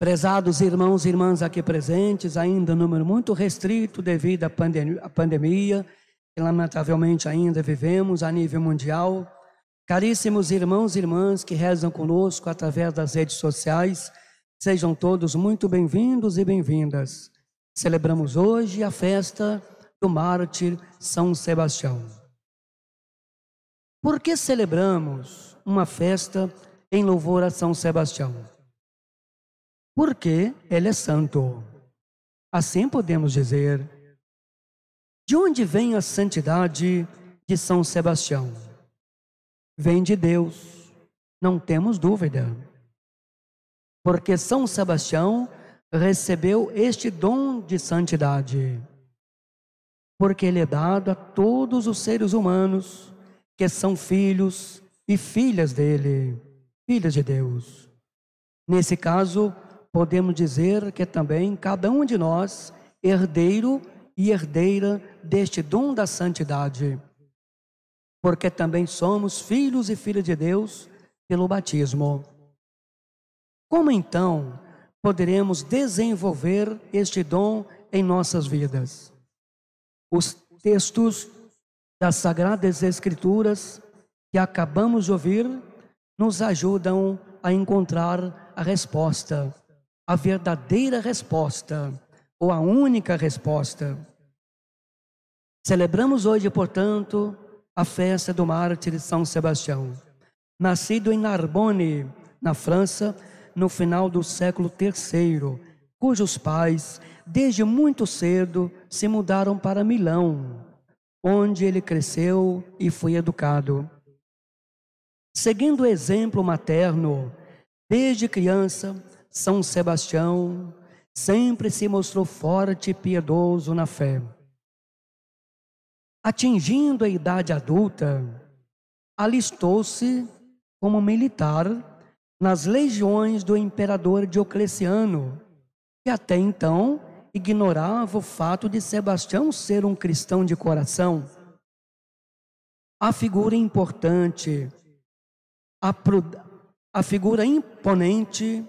Prezados irmãos e irmãs aqui presentes, ainda um número muito restrito devido à pandemia, à pandemia que lamentavelmente ainda vivemos a nível mundial. Caríssimos irmãos e irmãs que rezam conosco através das redes sociais, sejam todos muito bem-vindos e bem-vindas. Celebramos hoje a festa do mártir São Sebastião. Por que celebramos uma festa em louvor a São Sebastião? porque Ele é santo. Assim podemos dizer. De onde vem a santidade de São Sebastião? Vem de Deus, não temos dúvida. Porque São Sebastião recebeu este dom de santidade, porque ele é dado a todos os seres humanos que são filhos e filhas dele, filhas de Deus. Nesse caso, podemos dizer que também cada um de nós, herdeiro e herdeira deste dom da santidade, porque também somos filhos e filhas de Deus pelo batismo. Como então poderemos desenvolver este dom em nossas vidas? Os textos das Sagradas Escrituras que acabamos de ouvir nos ajudam a encontrar a resposta a verdadeira resposta, ou a única resposta. Celebramos hoje, portanto, a festa do mártir São Sebastião, nascido em Narbonne, na França, no final do século III, cujos pais, desde muito cedo, se mudaram para Milão, onde ele cresceu e foi educado. Seguindo o exemplo materno, desde criança, são Sebastião sempre se mostrou forte e piedoso na fé. Atingindo a idade adulta, alistou-se como militar nas legiões do imperador Diocleciano, que até então ignorava o fato de Sebastião ser um cristão de coração. A figura importante, a, a figura imponente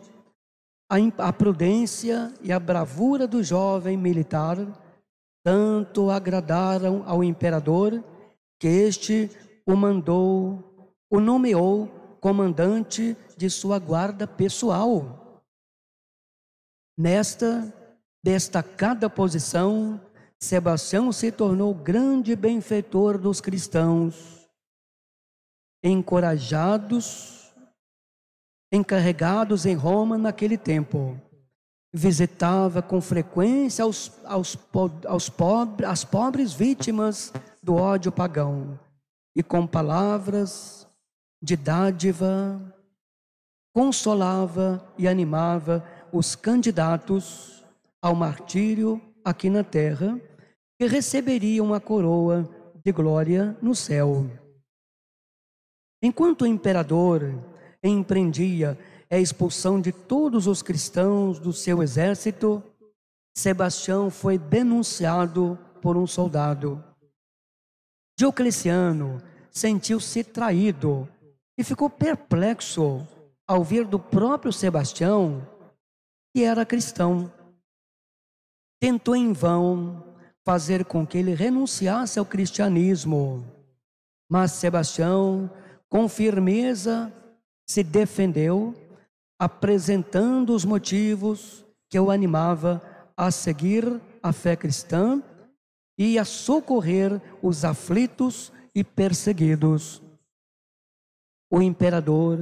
a, prudência e a bravura do jovem militar tanto agradaram ao imperador que este o mandou, o nomeou comandante de sua guarda pessoal. Nesta destacada posição, Sebastião se tornou grande benfeitor dos cristãos. Encorajados encarregados em Roma naquele tempo. Visitava com frequência aos, aos, aos pobre, as pobres vítimas do ódio pagão e com palavras de dádiva consolava e animava os candidatos ao martírio aqui na terra, que receberiam a coroa de glória no céu. Enquanto o imperador empreendia é a expulsão de todos os cristãos do seu exército, Sebastião foi denunciado por um soldado. Diocleciano sentiu-se traído e ficou perplexo ao ver do próprio Sebastião que era cristão. Tentou em vão fazer com que ele renunciasse ao cristianismo, mas Sebastião, com firmeza, se defendeu, apresentando os motivos que o animava a seguir a fé cristã e a socorrer os aflitos e perseguidos. O imperador,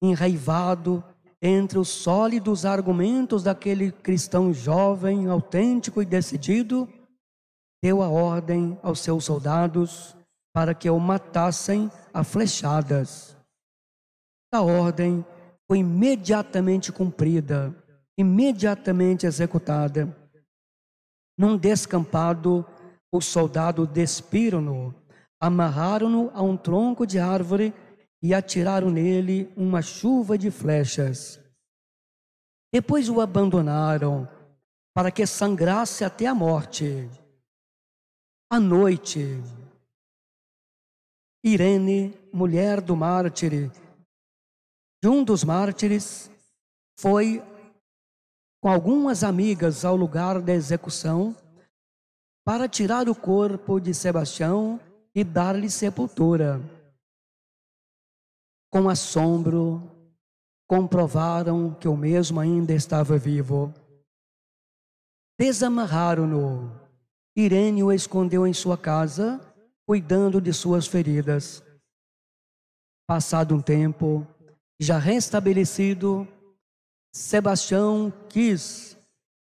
enraivado entre os sólidos argumentos daquele cristão jovem, autêntico e decidido, deu a ordem aos seus soldados para que o matassem a flechadas. A ordem foi imediatamente cumprida, imediatamente executada. Num descampado, os soldados despiram-no, amarraram-no a um tronco de árvore e atiraram nele uma chuva de flechas. Depois o abandonaram para que sangrasse até a morte. À noite, Irene, mulher do mártir, de um dos mártires, foi com algumas amigas ao lugar da execução para tirar o corpo de Sebastião e dar-lhe sepultura. Com assombro, comprovaram que o mesmo ainda estava vivo. Desamarraram-no. Irene o escondeu em sua casa, cuidando de suas feridas. Passado um tempo, já restabelecido, Sebastião quis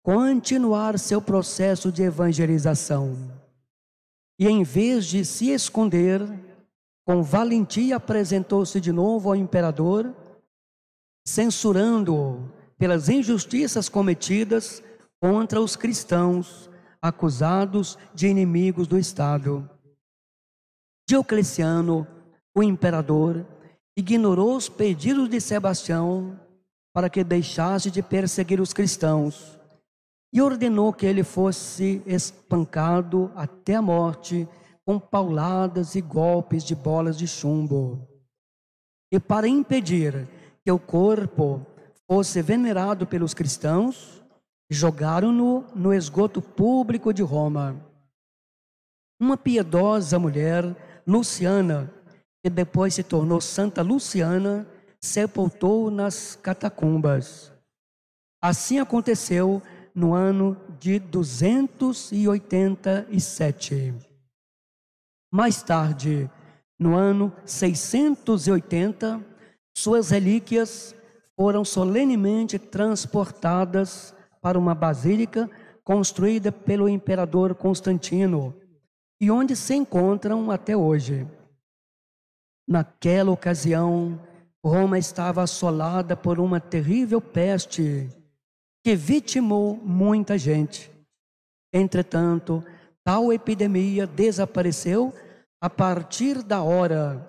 continuar seu processo de evangelização. E em vez de se esconder, com valentia apresentou-se de novo ao imperador, censurando-o pelas injustiças cometidas contra os cristãos acusados de inimigos do Estado. Diocleciano, o imperador, ignorou os pedidos de Sebastião para que deixasse de perseguir os cristãos e ordenou que ele fosse espancado até a morte com pauladas e golpes de bolas de chumbo. E para impedir que o corpo fosse venerado pelos cristãos, jogaram-no no esgoto público de Roma. Uma piedosa mulher, Luciana, que depois se tornou Santa Luciana, sepultou nas catacumbas. Assim aconteceu no ano de 287. Mais tarde, no ano 680, suas relíquias foram solenemente transportadas para uma basílica construída pelo imperador Constantino e onde se encontram até hoje. Naquela ocasião, Roma estava assolada por uma terrível peste que vitimou muita gente. Entretanto, tal epidemia desapareceu a partir da hora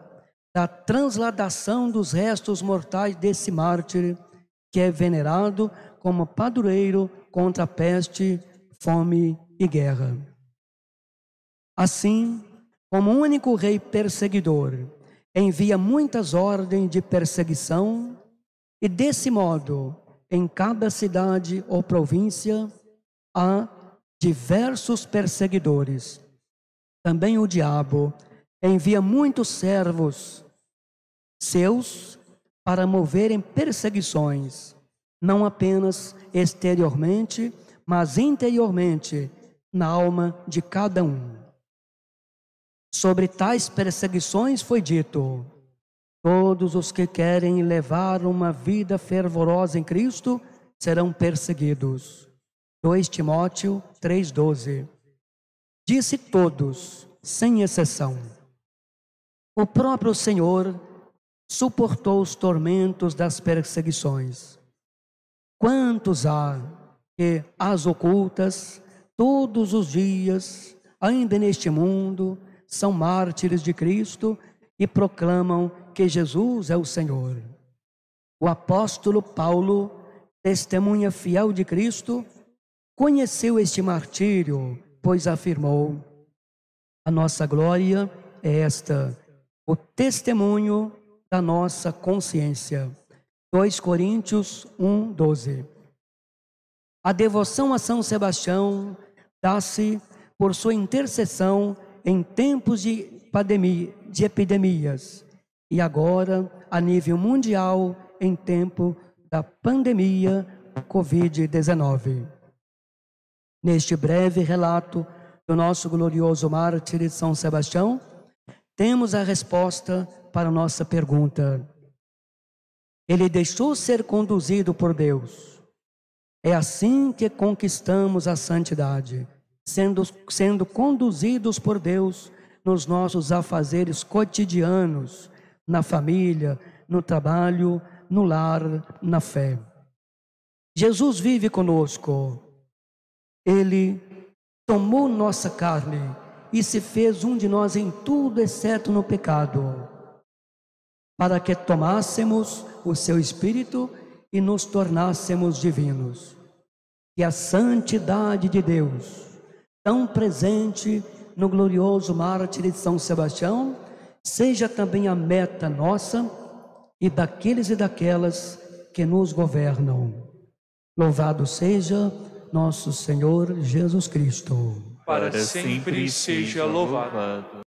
da transladação dos restos mortais desse mártir, que é venerado como padroeiro contra a peste, fome e guerra. Assim, como único rei perseguidor, envia muitas ordens de perseguição, e desse modo, em cada cidade ou província, há diversos perseguidores. Também o diabo envia muitos servos seus para moverem perseguições, não apenas exteriormente, mas interiormente, na alma de cada um. Sobre tais perseguições foi dito: Todos os que querem levar uma vida fervorosa em Cristo serão perseguidos. 2 Timóteo 3,12 Disse todos, sem exceção. O próprio Senhor suportou os tormentos das perseguições. Quantos há que as ocultas todos os dias, ainda neste mundo, são mártires de Cristo e proclamam que Jesus é o Senhor. O apóstolo Paulo, testemunha fiel de Cristo, conheceu este martírio, pois afirmou: A nossa glória é esta, o testemunho da nossa consciência. 2 Coríntios 1, 12. A devoção a São Sebastião dá-se por sua intercessão em tempos de, pandemia, de epidemias e agora a nível mundial em tempo da pandemia Covid-19. Neste breve relato do nosso glorioso mártir de São Sebastião, temos a resposta para nossa pergunta. Ele deixou ser conduzido por Deus. É assim que conquistamos a santidade sendo, sendo conduzidos por Deus nos nossos afazeres cotidianos, na família, no trabalho, no lar, na fé. Jesus vive conosco. Ele tomou nossa carne e se fez um de nós em tudo exceto no pecado, para que tomássemos o seu espírito e nos tornássemos divinos. e a santidade de Deus tão presente no glorioso mártir de São Sebastião, seja também a meta nossa e daqueles e daquelas que nos governam. Louvado seja nosso Senhor Jesus Cristo. Para sempre seja louvado.